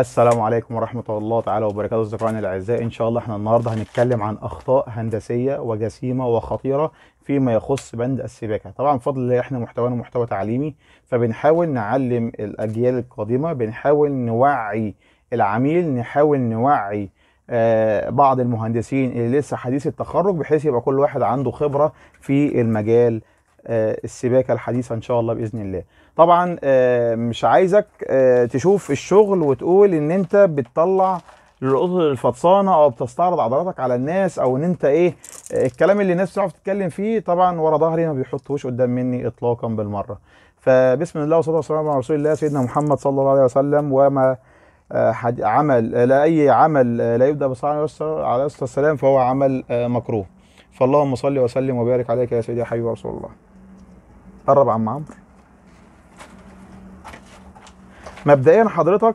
السلام عليكم ورحمة الله تعالى وبركاته أصدقائنا الأعزاء إن شاء الله إحنا النهاردة هنتكلم عن أخطاء هندسية وجسيمة وخطيرة فيما يخص بند السباكة طبعا بفضل الله إحنا محتوانا محتوى تعليمي فبنحاول نعلم الأجيال القادمة بنحاول نوعي العميل نحاول نوعي آه، بعض المهندسين اللي لسه حديث التخرج بحيث يبقى كل واحد عنده خبرة في المجال آه، السباكه الحديثه ان شاء الله باذن الله طبعا آه، مش عايزك آه، تشوف الشغل وتقول ان انت بتطلع للاطر الفطسانه او بتستعرض عضلاتك على الناس او ان انت ايه الكلام اللي الناس بتعرف تتكلم فيه طبعا ورا ظهري ما بيحطوش قدام مني اطلاقا بالمره فبسم الله والصلاه والسلام على رسول الله سيدنا محمد صلى الله عليه وسلم وما عمل لا اي عمل لا يبدا بصلاه عليه الصلاه والسلام فهو عمل مكروه فاللهم صل وسلم وبارك عليك يا سيدي حبيبي رسول الله قرب عم عمرو مبدئيا حضرتك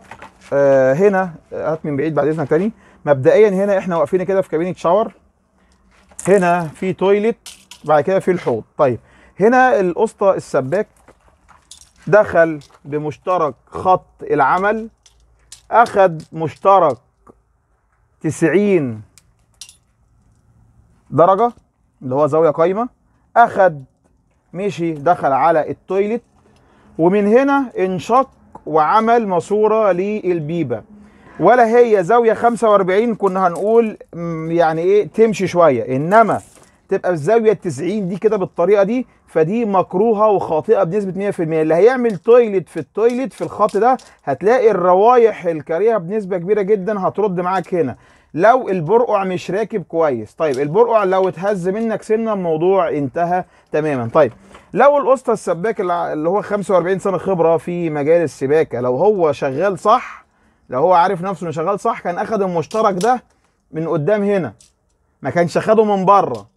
آه هنا آه، هات من بعيد بعد اذنك تاني مبدئيا هنا احنا واقفين كده في كابينه شاور هنا في تويلت بعد كده في الحوض طيب هنا القسطه السباك دخل بمشترك خط العمل اخد مشترك 90 درجه اللي هو زاويه قايمه اخد مشي دخل على التويلت ومن هنا انشق وعمل ماسوره للبيبه ولا هي زاويه 45 كنا هنقول يعني ايه تمشي شويه انما تبقى الزاويه 90 دي كده بالطريقه دي فدي مكروهه وخاطئه بنسبه 100% اللي هيعمل تويلت في التويلت في الخط ده هتلاقي الروايح الكريهه بنسبه كبيره جدا هترد معاك هنا لو البرقع مش راكب كويس طيب البرقع لو اتهز منك سنه الموضوع انتهى تماما طيب لو الاسطى السباك اللي هو 45 سنه خبره في مجال السباكه لو هو شغال صح لو هو عارف نفسه انه شغال صح كان اخد المشترك ده من قدام هنا ما كانش اخده من بره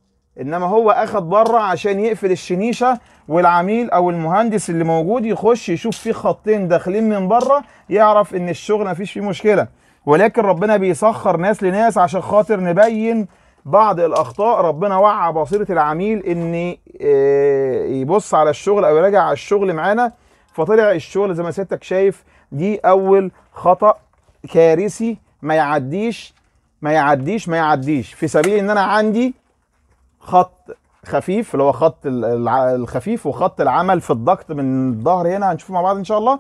انما هو اخد بره عشان يقفل الشنيشه والعميل او المهندس اللي موجود يخش يشوف في خطين داخلين من بره يعرف ان الشغل مفيش فيه مشكله ولكن ربنا بيسخر ناس لناس عشان خاطر نبين بعض الاخطاء ربنا وعى بصيره العميل ان آه، يبص على الشغل او يراجع على الشغل معانا فطلع الشغل زي ما سيادتك شايف دي اول خطا كارثي ما يعديش ما يعديش ما يعديش في سبيل ان انا عندي خط خفيف اللي هو خط الخفيف وخط العمل في الضغط من الظهر هنا هنشوفه مع بعض ان شاء الله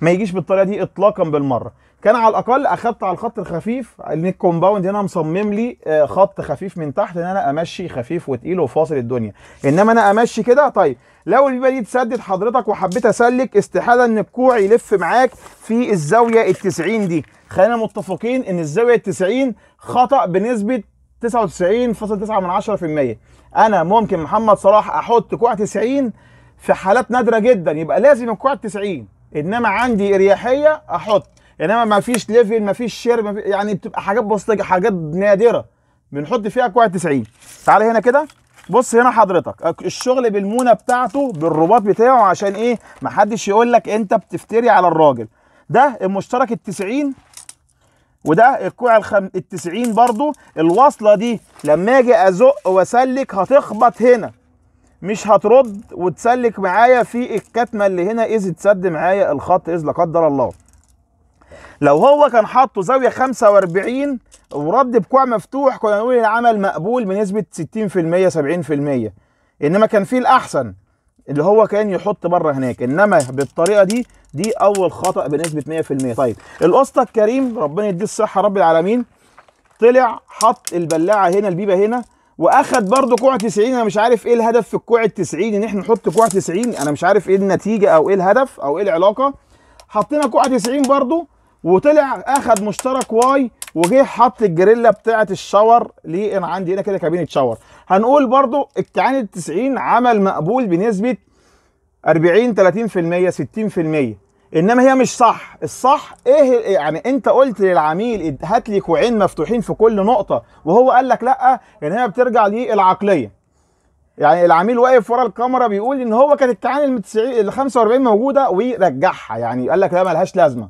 ما يجيش بالطريقه دي اطلاقا بالمره كان على الاقل اخدت على الخط الخفيف لان الكومباوند هنا مصمم لي آه، خط خفيف من تحت ان انا امشي خفيف وتقيل وفاصل الدنيا انما انا امشي كده طيب لو البيبه دي اتسدت حضرتك وحبيت اسلك استحاله ان الكوع يلف معاك في الزاويه ال 90 دي خلينا متفقين ان الزاويه ال 90 خطا بنسبه 99.9% انا ممكن محمد صلاح احط كوع 90 في حالات نادره جدا يبقى لازم الكوع 90 انما عندي اريحيه احط انما ما فيش ليفل ما فيش شير ما في يعني بتبقى حاجات بسيطه حاجات نادره بنحط فيها كوع 90 تعال هنا كده بص هنا حضرتك الشغل بالمونه بتاعته بالرباط بتاعه عشان ايه ما حدش يقول لك انت بتفتري على الراجل ده المشترك ال 90 وده الكوع الخم... التسعين برضو الوصلة دي لما اجي ازق واسلك هتخبط هنا مش هترد وتسلك معايا في الكتمة اللي هنا اذ تسد معايا الخط اذ لا قدر الله لو هو كان حاطه زاوية 45 ورد بكوع مفتوح كنا نقول العمل مقبول بنسبة 60% 70% انما كان فيه الاحسن اللي هو كان يحط بره هناك انما بالطريقه دي دي اول خطا بنسبه 100% طيب الاسطى الكريم ربنا يديه الصحه رب العالمين طلع حط البلاعه هنا البيبه هنا واخد برده كوع 90 انا مش عارف ايه الهدف في الكوع ال 90 ان احنا نحط كوع 90 انا مش عارف ايه النتيجه او ايه الهدف او ايه العلاقه حطينا كوع 90 برده وطلع اخد مشترك واي وجه حط الجريلا بتاعه الشاور ليه انا عندي هنا كده كابينه شاور هنقول برضو التعاني ال 90 عمل مقبول بنسبه 40 30% 60% انما هي مش صح الصح ايه يعني انت قلت للعميل هات لي كوعين مفتوحين في كل نقطه وهو قال لك لا ان هي بترجع للعقليه يعني العميل واقف ورا الكاميرا بيقول ان هو كانت التعاني ال 45 موجوده ويرجعها يعني قال لك لا ملهاش لازمه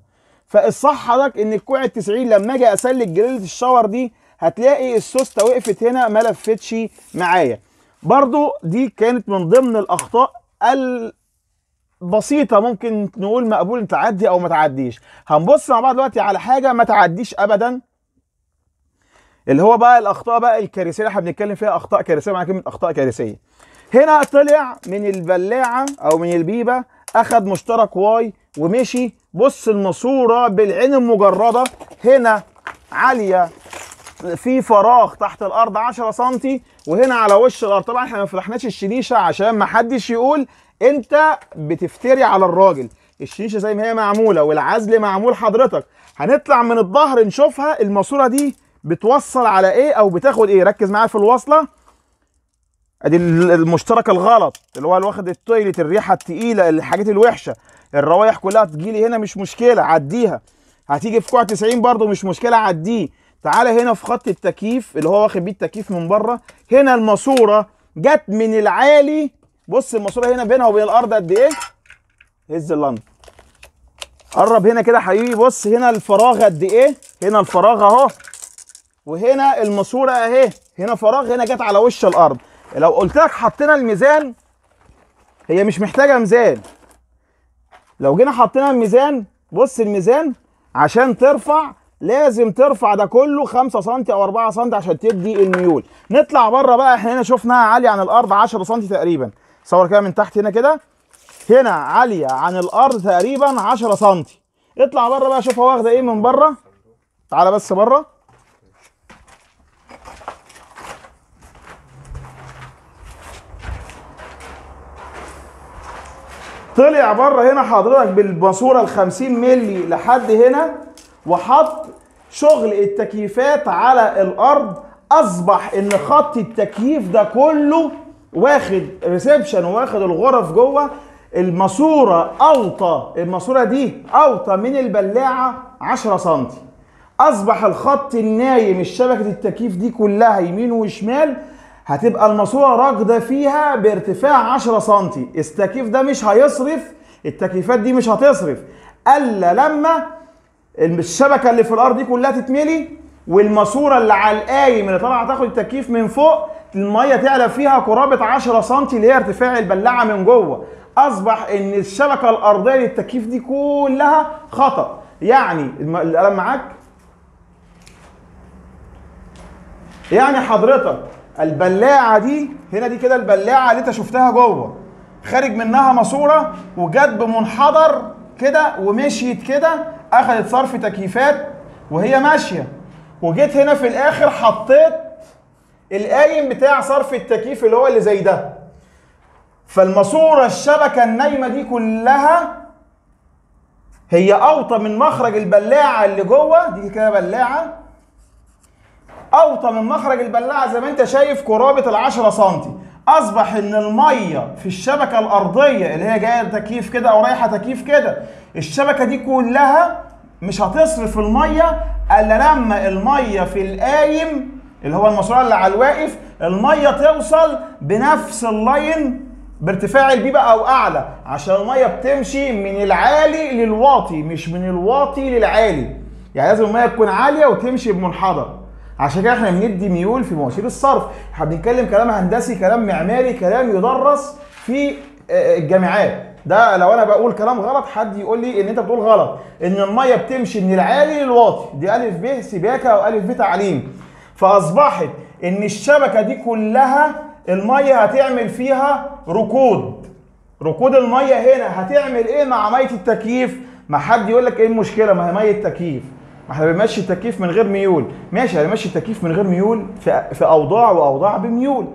فالصح حضرتك ان الكوع ال90 لما اجي اسلك جريله الشاور دي هتلاقي السوسته وقفت هنا ما لفتش معايا برضو دي كانت من ضمن الاخطاء البسيطه ممكن نقول مقبول تعدي او ما تعديش هنبص مع بعض دلوقتي على حاجه ما تعديش ابدا اللي هو بقى الاخطاء بقى الكارثيه اللي احنا بنتكلم فيها اخطاء كارثيه مع كلمه اخطاء كارثيه هنا طلع من البلاعه او من البيبه اخذ مشترك واي ومشي بص الماسوره بالعين المجرده هنا عاليه في فراغ تحت الارض 10 سم وهنا على وش الارض طبعا احنا ما فتحناش الشنيشه عشان ما حدش يقول انت بتفتري على الراجل الشنيشه زي ما هي معموله والعزل معمول حضرتك هنطلع من الظهر نشوفها الماسوره دي بتوصل على ايه او بتاخد ايه ركز معايا في الوصله ادي المشترك الغلط اللي هو واخد التويلت الريحه التقيله الحاجات الوحشه الروايح كلها تجيلي هنا مش مشكله عديها هتيجي في كوع 90 برضو مش مشكله عديه تعالى هنا في خط التكييف اللي هو واخد بيه التكييف من بره هنا الماسوره جت من العالي بص الماسوره هنا بينها وبين الارض قد ايه هز اللمبه قرب هنا كده حبيبي بص هنا الفراغ قد ايه هنا الفراغ اهو وهنا الماسوره اهي هنا فراغ هنا جت على وش الارض لو قلت لك حطينا الميزان هي مش محتاجه ميزان لو جينا حطينا الميزان بص الميزان عشان ترفع لازم ترفع ده كله 5 سم او 4 سم عشان تدي الميول نطلع بره بقى احنا هنا شفناها عاليه عن الارض 10 سم تقريبا صور كده من تحت هنا كده هنا عاليه عن الارض تقريبا 10 سم اطلع بره بقى شوفها واخده ايه من بره تعالى بس بره طلع بره هنا حضرتك بالماسوره ال 50 مللي لحد هنا وحط شغل التكييفات على الارض اصبح ان خط التكييف ده كله واخد ريسبشن واخد الغرف جوه الماسوره اوطى الماسوره دي اوطى من البلاعه 10 سم اصبح الخط النايم الشبكه التكييف دي كلها يمين وشمال هتبقى الماسوره راكده فيها بارتفاع 10 سم التكييف ده مش هيصرف التكييفات دي مش هتصرف الا لما الشبكه اللي في الارض دي كلها تتملي والماسوره اللي على القايم اللي طالعه تاخد التكييف من فوق الميه تعلى فيها قرابه 10 سم اللي هي ارتفاع البلاعه من جوه اصبح ان الشبكه الارضيه للتكييف دي كلها خطا يعني القلم معاك يعني حضرتك البلاعه دي هنا دي كده البلاعه اللي انت شفتها جوه خارج منها ماسوره وجت بمنحدر كده ومشيت كده اخذت صرف تكييفات وهي ماشيه وجيت هنا في الاخر حطيت القايم بتاع صرف التكييف اللي هو اللي زي ده فالماسوره الشبكه النايمه دي كلها هي اوطى من مخرج البلاعه اللي جوه دي كده بلاعه اوطى من مخرج البلاعه زي ما انت شايف قرابه ال 10 سم اصبح ان الميه في الشبكه الارضيه اللي هي جايه تكييف كده او رايحه تكييف كده الشبكه دي كلها مش هتصرف الميه الا لما الميه في القايم اللي هو المشروع اللي على الواقف الميه توصل بنفس اللاين بارتفاع البيبه او اعلى عشان الميه بتمشي من العالي للواطي مش من الواطي للعالي يعني لازم الميه تكون عاليه وتمشي بمنحدر عشان كده احنا بندي ميول في مواشير الصرف احنا بنتكلم كلام هندسي كلام معماري كلام يدرس في آه، آه، الجامعات ده لو انا بقول كلام غلط حد يقول لي ان انت بتقول غلط ان الميه بتمشي من العالي للواطي دي الف ب سباكه او الف ب تعليم فاصبحت ان الشبكه دي كلها الميه هتعمل فيها ركود ركود الميه هنا هتعمل ايه مع ميه التكييف ما حد يقول لك ايه المشكله ما هي ميه التكييف ما احنا بنمشي التكييف من غير ميول ماشي هنمشي التكييف من غير ميول في, في اوضاع واوضاع بميول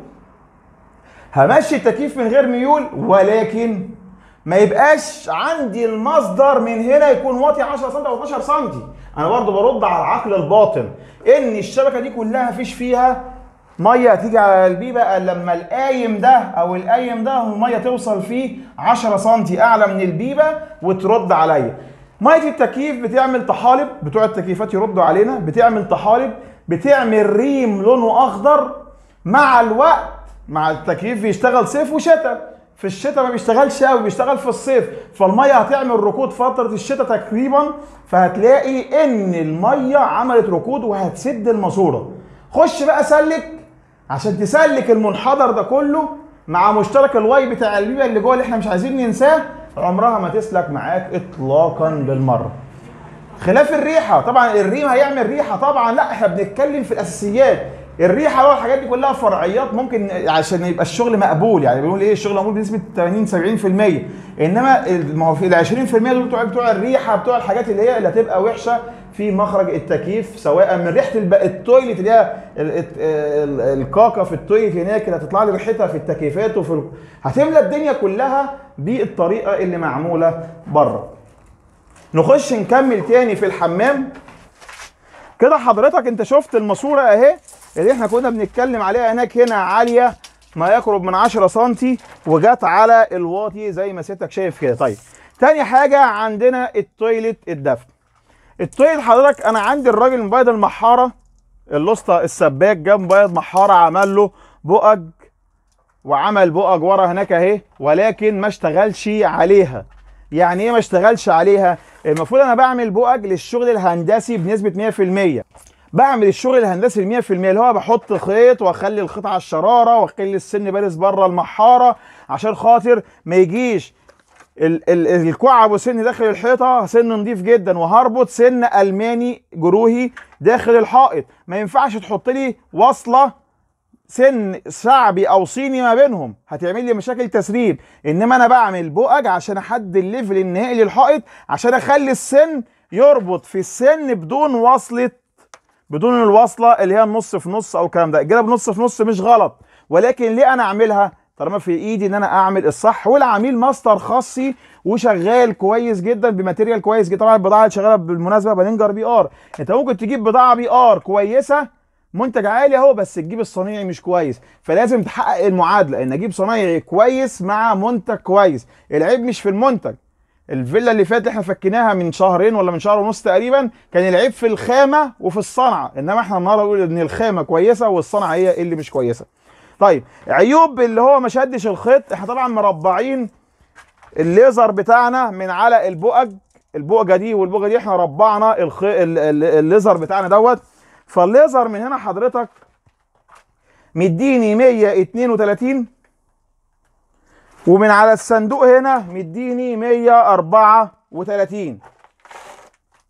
همشي التكييف من غير ميول ولكن ما يبقاش عندي المصدر من هنا يكون واطي 10 سم او 12 سم انا برضو برد على العقل الباطن ان الشبكه دي كلها فيش فيها ميه هتيجي على البيبه لما القايم ده او القايم ده الميه توصل فيه 10 سم اعلى من البيبه وترد عليا ميه التكييف بتعمل طحالب بتوع التكييفات يردوا علينا بتعمل طحالب بتعمل ريم لونه اخضر مع الوقت مع التكييف بيشتغل صيف وشتاء في الشتاء ما بيشتغلش قوي بيشتغل في الصيف فالميه هتعمل ركود فتره الشتاء تقريبا فهتلاقي ان الميه عملت ركود وهتسد الماسوره خش بقى سلك عشان تسلك المنحدر ده كله مع مشترك الواي بتاع البيبه اللي جوه اللي احنا مش عايزين ننساه عمرها ما تسلك معاك اطلاقا بالمره خلاف الريحه طبعا الريم هيعمل ريحه طبعا لا احنا بنتكلم في الاساسيات الريحه بقى والحاجات دي كلها فرعيات ممكن عشان يبقى الشغل مقبول يعني بنقول ايه الشغل مقبول بنسبه 80 70% انما ما هو في ال 20% دول بتوع بتوع الريحه بتوع الحاجات اللي هي اللي هتبقى وحشه في مخرج التكييف سواء من ريحه الب... التويليت اللي هي الكاكا في التويليت هناك اللي هتطلع لي ريحتها في التكييفات وفي ال... هتملى الدنيا كلها بالطريقه اللي معموله بره نخش نكمل تاني في الحمام كده حضرتك انت شفت الماسوره اهي اللي احنا كنا بنتكلم عليها هناك هنا عاليه ما يقرب من 10 سم وجت على الواطي زي ما سيادتك شايف كده طيب تاني حاجه عندنا التويليت الدفن الطيب حضرتك انا عندي الراجل مبيض المحاره اللوستا السباك جاب مبيض محاره عمل له بؤج وعمل بؤج ورا هناك اهي ولكن ما اشتغلش عليها يعني ايه ما اشتغلش عليها المفروض انا بعمل بؤج للشغل الهندسي بنسبه 100% بعمل الشغل الهندسي 100% اللي هو بحط خيط واخلي الخيط على الشراره واخلي السن بارز بره المحاره عشان خاطر ما يجيش ال ال الكوع ابو سن داخل الحيطه سن نضيف جدا وهربط سن الماني جروهي داخل الحائط ما ينفعش تحط لي وصله سن شعبي او صيني ما بينهم هتعمل لي مشاكل تسريب انما انا بعمل بؤج عشان احدد الليفل النهائي للحائط عشان اخلي السن يربط في السن بدون وصله بدون الوصله اللي هي النص في نص او الكلام ده الجلب نص في نص مش غلط ولكن ليه انا اعملها طالما في ايدي ان انا اعمل الصح والعميل ماستر خاصي وشغال كويس جدا بماتيريال كويس جدا طبعا البضاعه اللي شغاله بالمناسبه بننجر بي ار انت ممكن تجيب بضاعه بي ار كويسه منتج عالي اهو بس تجيب الصنايعي مش كويس فلازم تحقق المعادله ان اجيب صنايعي كويس مع منتج كويس العيب مش في المنتج الفيلا اللي فاتت احنا فكيناها من شهرين ولا من شهر ونص تقريبا كان العيب في الخامه وفي الصنعه انما احنا النهارده بنقول ان الخامه كويسه والصنعه هي اللي مش كويسه طيب عيوب اللي هو ما شدش الخيط احنا طبعا مربعين الليزر بتاعنا من على البؤج البؤجه دي والبؤجه دي احنا ربعنا الخي... الليزر بتاعنا دوت فالليزر من هنا حضرتك مديني 132 ومن على الصندوق هنا مديني 134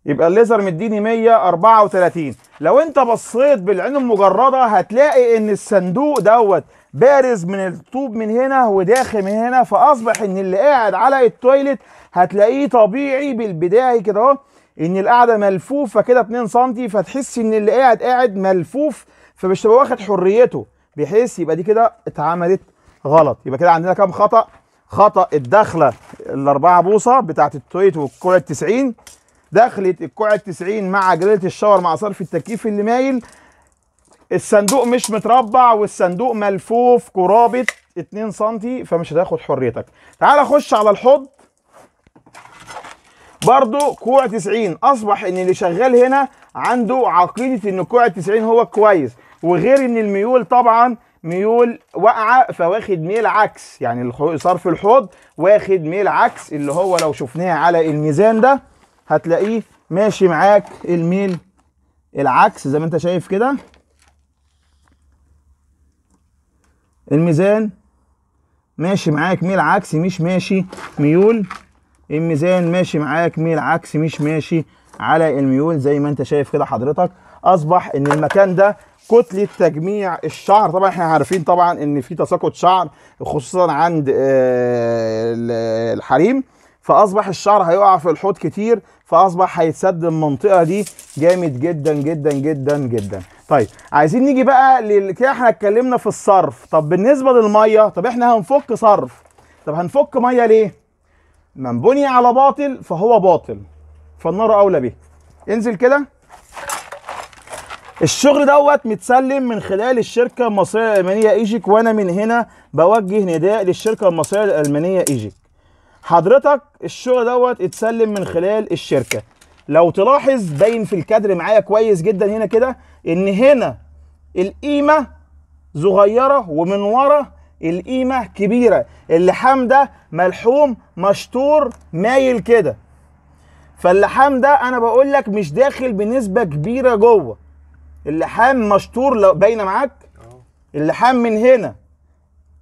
يبقى الليزر مديني 134 لو انت بصيت بالعين المجرده هتلاقي ان الصندوق دوت بارز من الطوب من هنا وداخل من هنا فاصبح ان اللي قاعد على التويلت هتلاقيه طبيعي بالبدايه كده اهو ان القعده ملفوفه كده 2 سم فتحس ان اللي قاعد قاعد ملفوف فمش تبقى واخد حريته بحيث يبقى دي كده اتعملت غلط يبقى كده عندنا كام خطا خطا الدخله الاربعه بوصه بتاعت التويت والكره 90 دخلت الكوع ال 90 مع جلاله الشاور مع صرف التكييف اللي مايل الصندوق مش متربع والصندوق ملفوف قرابه 2 سم فمش هتاخد حريتك تعال اخش على الحوض برضو كوع 90 اصبح ان اللي شغال هنا عنده عقيده ان كوع 90 هو كويس وغير ان الميول طبعا ميول واقعه فواخد ميل عكس يعني صرف الحوض واخد ميل عكس اللي هو لو شفناه على الميزان ده هتلاقيه ماشي معاك الميل العكس زي ما انت شايف كده الميزان ماشي معاك ميل عكسي مش ماشي ميول الميزان ماشي معاك ميل عكسي مش ماشي على الميول زي ما انت شايف كده حضرتك اصبح ان المكان ده كتله تجميع الشعر طبعا احنا عارفين طبعا ان في تساقط شعر خصوصا عند آه، الحريم فاصبح الشعر هيقع في الحوض كتير فاصبح هيتسد المنطقه دي جامد جدا جدا جدا جدا طيب عايزين نيجي بقى لل... كده احنا اتكلمنا في الصرف طب بالنسبه للميه طب احنا هنفك صرف طب هنفك ميه ليه من بني على باطل فهو باطل فالنار اولى به انزل كده الشغل دوت متسلم من خلال الشركه المصريه الالمانيه ايجيك وانا من هنا بوجه نداء للشركه المصريه الالمانيه ايجيك حضرتك الشغل دوت اتسلم من خلال الشركه لو تلاحظ باين في الكادر معايا كويس جدا هنا كده ان هنا القيمه صغيره ومن ورا القيمه كبيره اللحام ده ملحوم مشطور مايل كده فاللحام ده انا بقول لك مش داخل بنسبه كبيره جوه اللحام مشطور لو باينه معاك اه. اللحام من هنا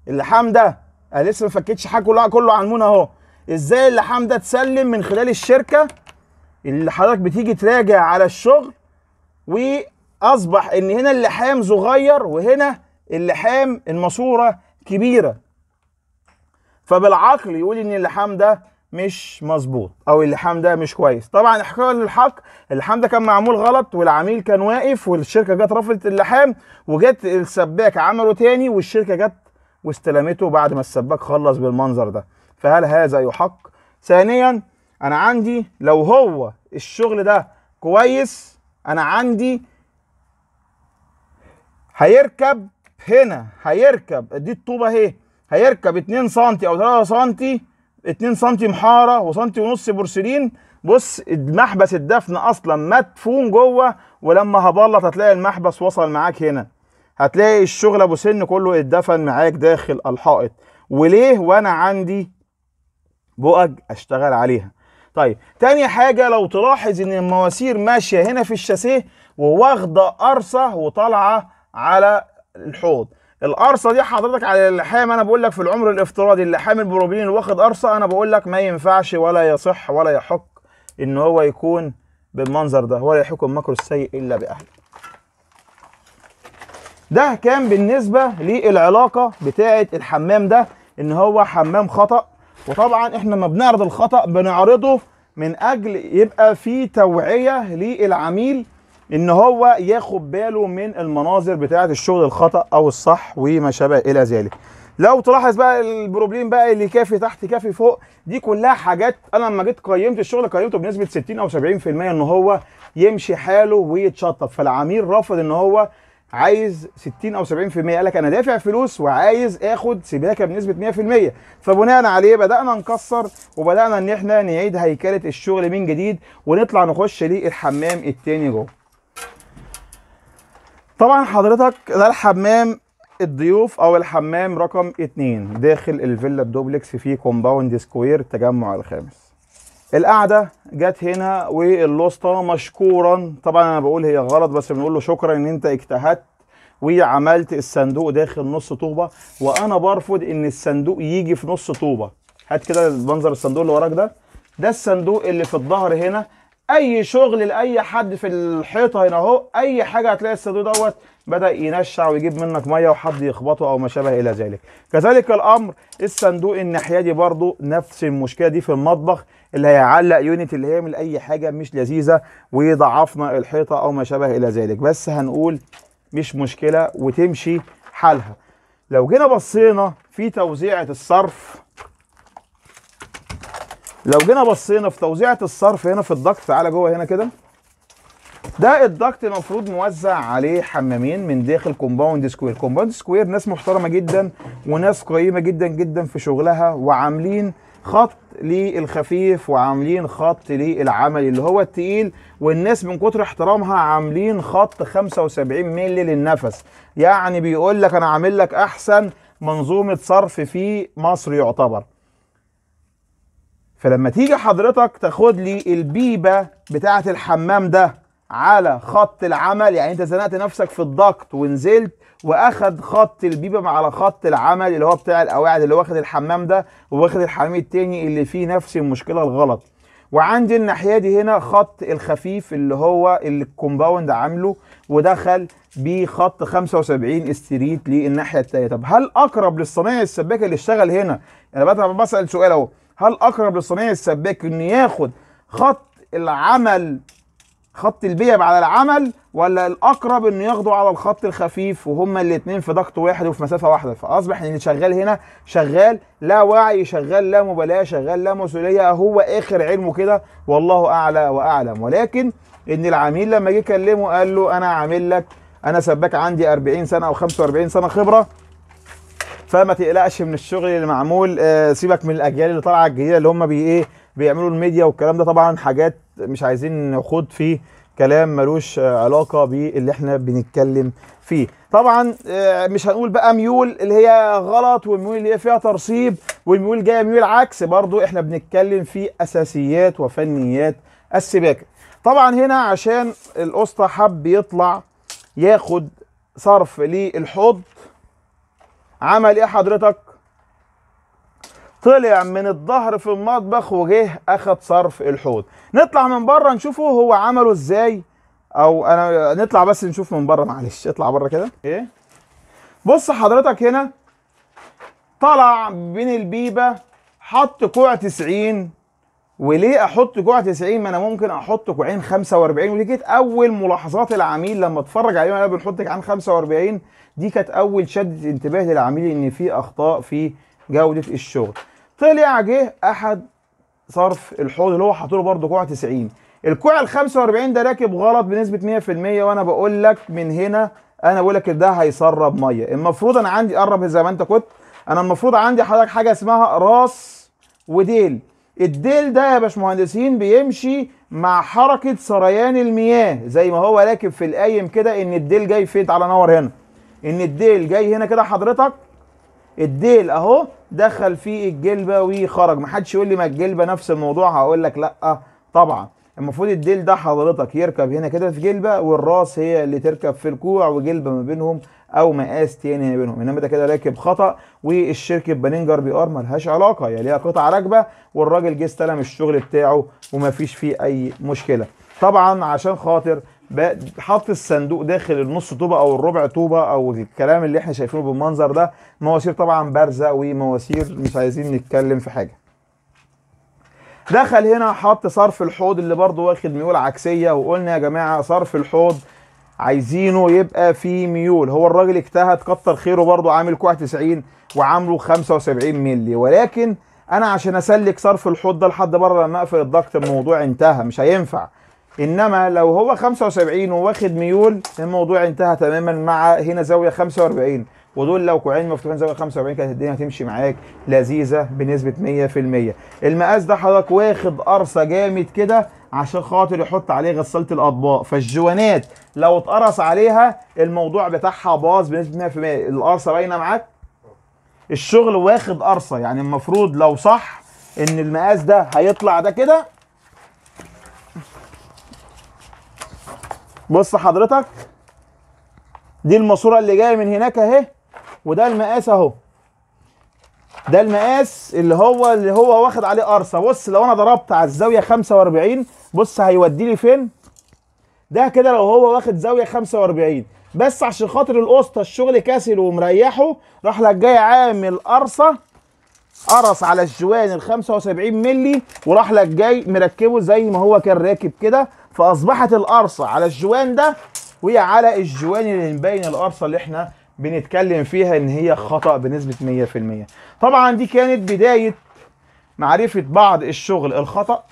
اللحام ده انا لسه ما فكيتش حاجه على كله المون اهو ازاي اللحام ده اتسلم من خلال الشركه اللي حضرتك بتيجي تراجع على الشغل واصبح ان هنا اللحام صغير وهنا اللحام الماسوره كبيره فبالعقل يقول ان اللحام ده مش مظبوط او اللحام ده مش كويس طبعا احكام للحق اللحام ده كان معمول غلط والعميل كان واقف والشركه جت رفضت اللحام وجت السباك عمله تاني والشركه جت واستلمته بعد ما السباك خلص بالمنظر ده فهل هذا يحق ثانيا انا عندي لو هو الشغل ده كويس انا عندي هيركب هنا هيركب دي الطوبه اهي هيركب 2 سم او 3 سم 2 سم محاره وسنتي ونص بورسلين بص المحبس الدفن اصلا مدفون جوه ولما هبلط هتلاقي المحبس وصل معاك هنا هتلاقي الشغل ابو سن كله اتدفن معاك داخل الحائط وليه وانا عندي بؤج اشتغل عليها طيب تاني حاجه لو تلاحظ ان المواسير ماشيه هنا في الشاسيه وواخده قرصه وطالعه على الحوض القرصه دي حضرتك على اللحام انا بقول لك في العمر الافتراضي اللحام البروبلين اللي واخد قرصه انا بقول لك ما ينفعش ولا يصح ولا يحق ان هو يكون بالمنظر ده ولا يحق المكر السيء الا باهله ده كان بالنسبه للعلاقه بتاعه الحمام ده ان هو حمام خطأ وطبعا احنا لما بنعرض الخطا بنعرضه من اجل يبقى في توعيه للعميل ان هو ياخد باله من المناظر بتاعه الشغل الخطا او الصح وما شابه الى ذلك لو تلاحظ بقى البروبليم بقى اللي كافي تحت كافي فوق دي كلها حاجات انا لما جيت قيمت الشغل قيمته بنسبه 60 او 70% ان هو يمشي حاله ويتشطب فالعميل رافض ان هو عايز 60 او 70% قال لك انا دافع فلوس وعايز اخد سباكه بنسبه 100% فبناء عليه بدانا نكسر وبدانا ان احنا نعيد هيكله الشغل من جديد ونطلع نخش للحمام الثاني جوه طبعا حضرتك ده الحمام الضيوف او الحمام رقم اثنين داخل الفيلا الدوبلكس في كومباوند سكوير التجمع الخامس القعده جت هنا والوسطى مشكورا طبعا انا بقول هي غلط بس بنقول له شكرا ان انت اجتهدت وعملت الصندوق داخل نص طوبه وانا برفض ان الصندوق يجي في نص طوبه هات كده منظر الصندوق اللي وراك ده ده الصندوق اللي في الظهر هنا اي شغل لاي حد في الحيطه هنا اهو اي حاجه هتلاقي الصندوق دوت بدا ينشع ويجيب منك ميه وحد يخبطه او ما شابه الى ذلك كذلك الامر الصندوق الناحيه برضو نفس المشكله دي في المطبخ اللي هيعلق يونت اللي هي من اي حاجه مش لذيذه ويضعفنا الحيطه او ما شابه الى ذلك بس هنقول مش مشكله وتمشي حالها لو جينا بصينا في توزيعه الصرف لو جينا بصينا في توزيعه الصرف هنا في الضغط تعالى جوه هنا كده ده الضغط المفروض موزع عليه حمامين من داخل كومباوند سكوير كومباوند سكوير ناس محترمه جدا وناس قيمه جدا جدا في شغلها وعاملين خط للخفيف وعاملين خط للعمل اللي هو التقيل والناس من كتر احترامها عاملين خط 75 مللي للنفس يعني بيقول لك انا عامل لك احسن منظومه صرف في مصر يعتبر فلما تيجي حضرتك تاخد لي البيبه بتاعه الحمام ده على خط العمل يعني انت زنقت نفسك في الضغط ونزلت واخد خط البيبم على خط العمل اللي هو بتاع القواعد اللي واخد الحمام ده واخد الحمام التاني اللي فيه نفس المشكله الغلط وعندي الناحيه دي هنا خط الخفيف اللي هو اللي الكومباوند عامله ودخل بخط 75 ستريت للناحيه التانيه طب هل اقرب للصنايعي السباك اللي اشتغل هنا انا بسال سؤال اهو هل اقرب للصنايعي السباك انه ياخد خط العمل خط البيع على العمل ولا الاقرب انه ياخدوا على الخط الخفيف وهما الاثنين في ضغط واحد وفي مسافه واحده فاصبح ان اللي شغال هنا شغال لا وعي شغال لا مبالاه شغال لا مسؤوليه هو اخر علمه كده والله اعلى واعلم ولكن ان العميل لما جه كلمه قال له انا عامل لك انا سباك عندي 40 سنه او 45 سنه خبره فما تقلقش من الشغل اللي معمول آه، سيبك من الاجيال اللي طالعه الجديده اللي هم بي ايه بيعملوا الميديا والكلام ده طبعا حاجات مش عايزين نخوض فيه كلام ملوش علاقه باللي احنا بنتكلم فيه طبعا آه، مش هنقول بقى ميول اللي هي غلط والميول اللي هي فيها ترصيب والميول جايه ميول عكس برضو احنا بنتكلم في اساسيات وفنيات السباكه طبعا هنا عشان الاسطى حب يطلع ياخد صرف للحوض عمل ايه حضرتك طلع من الظهر في المطبخ وجه اخد صرف الحوض نطلع من بره نشوفه هو عمله ازاي او انا نطلع بس نشوف من بره معلش اطلع بره كده ايه بص حضرتك هنا طلع بين البيبه حط كوع 90 وليه احط كوع 90 ما انا ممكن احط كوعين 45 ودي كانت اول ملاحظات العميل لما اتفرج عليهم انا بنحط كوعين 45 دي كانت اول شده انتباه للعميل ان في اخطاء في جوده الشغل طلع جه احد صرف الحوض اللي هو حاطط له برده كوع 90 الكوع ال 45 ده راكب غلط بنسبه 100% وانا بقول لك من هنا انا بقول لك ده هيسرب ميه المفروض انا عندي قرب زي ما انت كنت انا المفروض عندي حضرتك حاجه اسمها راس وديل الديل ده يا باشمهندسين بيمشي مع حركه سريان المياه زي ما هو راكب في القايم كده ان الديل جاي فين تعالى نور هنا ان الديل جاي هنا كده حضرتك الديل اهو دخل فيه الجلبه وخرج محدش يقول لي ما الجلبه نفس الموضوع هقول لك لا طبعا المفروض الديل ده حضرتك يركب هنا كده في جلبه والراس هي اللي تركب في الكوع وجلبه ما بينهم او مقاس تاني ما بينهم انما ده كده راكب خطا والشركه بننجر بي ار ملهاش علاقه هي يعني ليها قطعه راكبه والراجل جه استلم الشغل بتاعه ومفيش فيه اي مشكله طبعا عشان خاطر حط الصندوق داخل النص طوبه او الربع طوبه او الكلام اللي احنا شايفينه بالمنظر ده مواسير طبعا بارزه ومواسير مش عايزين نتكلم في حاجه دخل هنا حط صرف الحوض اللي برضو واخد ميول عكسيه وقلنا يا جماعه صرف الحوض عايزينه يبقى فيه ميول هو الراجل اجتهد كتر خيره برضو عامل كوع 90 وعامله 75 مللي ولكن انا عشان اسلك صرف الحوض ده لحد بره لما اقفل الضغط الموضوع انتهى مش هينفع انما لو هو 75 وواخد ميول الموضوع انتهى تماما مع هنا زاويه 45 ودول لو كوعين مفتوحين زاويه 45 كانت الدنيا هتمشي معاك لذيذه بنسبه 100% المقاس ده حضرتك واخد قرصه جامد كده عشان خاطر يحط عليه غساله الاطباق فالجوانات لو اتقرص عليها الموضوع بتاعها باظ بنسبه 100% القرصه باينه معاك الشغل واخد قرصه يعني المفروض لو صح ان المقاس ده هيطلع ده كده بص حضرتك دي الماسوره اللي جايه من هناك اهي وده المقاس اهو ده المقاس اللي هو اللي هو واخد عليه قرصه بص لو انا ضربت على الزاويه 45 بص هيودي لي فين ده كده لو هو واخد زاويه 45 بس عشان خاطر القسطه الشغل كاسل ومريحه راح لك جاي عامل قرصه قرص على الجوان ال 75 مللي وراح لك جاي مركبه زي ما هو كان راكب كده فاصبحت القرصه على الجوان ده وهي على الجوان اللي مبين القرصه اللي احنا بنتكلم فيها ان هي خطا بنسبه 100% طبعا دي كانت بدايه معرفه بعض الشغل الخطا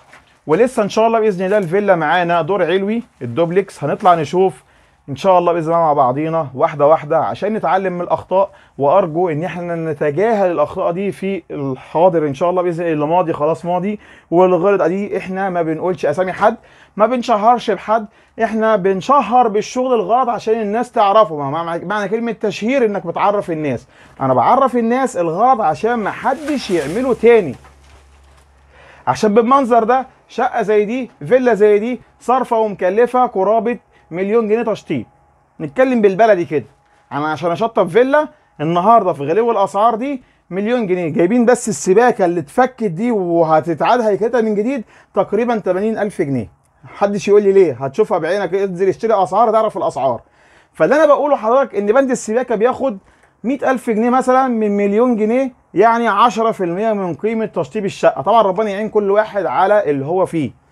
ولسه ان شاء الله باذن الله الفيلا معانا دور علوي الدوبلكس هنطلع نشوف ان شاء الله باذن الله مع بعضينا واحده واحده عشان نتعلم من الاخطاء وارجو ان احنا نتجاهل الاخطاء دي في الحاضر ان شاء الله باذن الله ماضي خلاص ماضي والغلط دي احنا ما بنقولش اسامي حد ما بنشهرش بحد احنا بنشهر بالشغل الغلط عشان الناس تعرفه معنى كلمه تشهير انك بتعرف الناس انا بعرف الناس الغلط عشان ما حدش يعمله تاني عشان بالمنظر ده شقه زي دي فيلا زي دي صارفه ومكلفه قرابه مليون جنيه تشطيب نتكلم بالبلدي كده انا عشان اشطب فيلا النهارده في غلو الاسعار دي مليون جنيه جايبين بس السباكه اللي اتفكت دي وهتتعاد هيكلتها من جديد تقريبا 80000 جنيه محدش يقول لي ليه هتشوفها بعينك انزل اشتري اسعار تعرف الاسعار فاللي انا بقوله لحضرتك ان بند السباكه بياخد 100000 جنيه مثلا من مليون جنيه يعني 10% من قيمه تشطيب الشقه طبعا ربنا يعين كل واحد على اللي هو فيه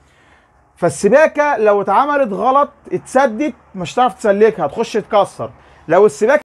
فالسباكه لو اتعملت غلط اتسدت مش هتعرف تسلكها هتخش تكسر لو السباكه